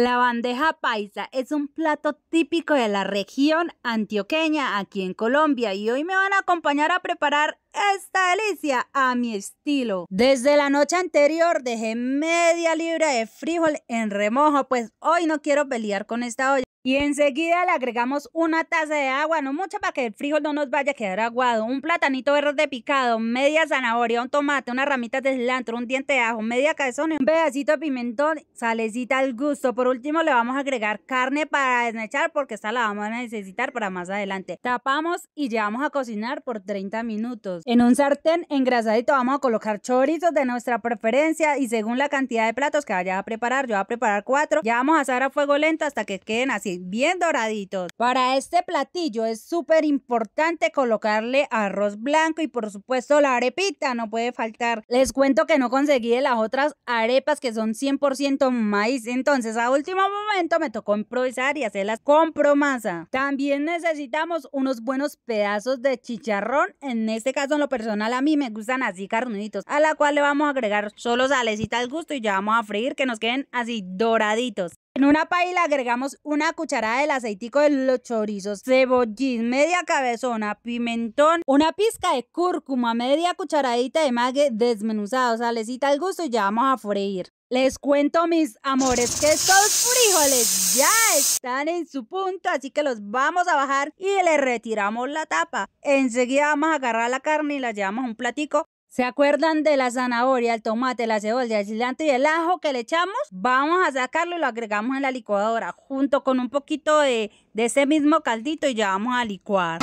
La bandeja paisa es un plato típico de la región antioqueña aquí en Colombia y hoy me van a acompañar a preparar esta delicia a mi estilo. Desde la noche anterior dejé media libra de frijol en remojo, pues hoy no quiero pelear con esta olla y enseguida le agregamos una taza de agua, no mucha para que el frijol no nos vaya a quedar aguado, un platanito de picado, media zanahoria, un tomate, unas ramitas de cilantro, un diente de ajo, media y un pedacito de pimentón, salecita al gusto. Por último le vamos a agregar carne para desnechar porque esta la vamos a necesitar para más adelante. Tapamos y llevamos a cocinar por 30 minutos. En un sartén engrasadito vamos a colocar chorizos de nuestra preferencia y según la cantidad de platos que vaya a preparar, yo voy a preparar cuatro, ya vamos a asar a fuego lento hasta que queden así bien doraditos. Para este platillo es súper importante colocarle arroz blanco y por supuesto la arepita, no puede faltar. Les cuento que no conseguí las otras arepas que son 100% maíz, entonces a último momento me tocó improvisar y hacerlas con promasa. También necesitamos unos buenos pedazos de chicharrón, en este caso en lo personal a mí me gustan así carnuditos, a la cual le vamos a agregar solo salecita al gusto y ya vamos a freír que nos queden así doraditos. En una paila agregamos una cucharada del aceitico de los chorizos, cebollín, media cabezona, pimentón, una pizca de cúrcuma, media cucharadita de mague desmenuzado, salecita al gusto y ya vamos a freír. Les cuento, mis amores, que estos frijoles ya están en su punto, así que los vamos a bajar y le retiramos la tapa. Enseguida vamos a agarrar la carne y la llevamos a un platico ¿Se acuerdan de la zanahoria, el tomate, la cebolla, el cilantro y el ajo que le echamos? Vamos a sacarlo y lo agregamos en la licuadora junto con un poquito de, ese mismo caldito y ya vamos a licuar.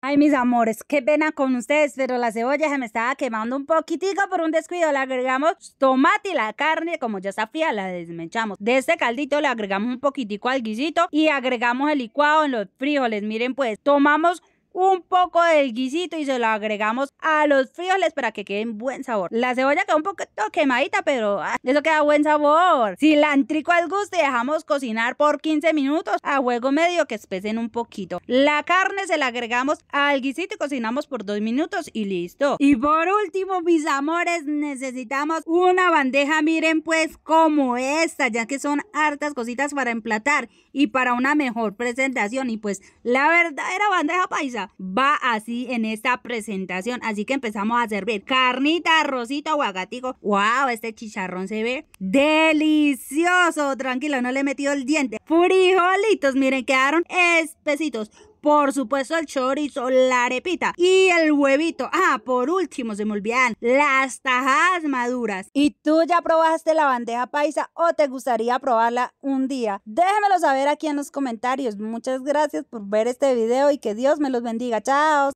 Ay, mis amores, qué pena con ustedes, pero la cebolla se me estaba quemando un poquitico por un descuido. Le agregamos tomate y la carne, como ya está fría, la desmenchamos. De este caldito le agregamos un poquitico al guisito y agregamos el licuado en los frijoles. Miren, pues, tomamos un poco del guisito y se lo agregamos a los frijoles para que queden buen sabor. La cebolla queda un poquito quemadita, pero ah, eso queda buen sabor. Cilantrico al gusto y dejamos cocinar por 15 minutos a fuego medio que espesen un poquito. La carne se la agregamos al guisito y cocinamos por 2 minutos y listo. Y por último, mis amores, necesitamos una bandeja, miren pues como esta, ya que son hartas cositas para emplatar y para una mejor presentación. Y pues la verdadera bandeja paisa va así en esta presentación. Así que empezamos a servir carnita, arrocito, aguacatico. ¡Wow! Este chicharrón se ve delicioso. Tranquilo, no le he metido el diente. Frijolitos, miren, quedaron espesitos por supuesto el chorizo, la arepita y el huevito. Ah, por último, se me olvidan las tajadas maduras. ¿Y tú ya probaste la bandeja paisa o te gustaría probarla un día? Déjamelo saber aquí en los comentarios. Muchas gracias por ver este video y que Dios me los bendiga. Chao.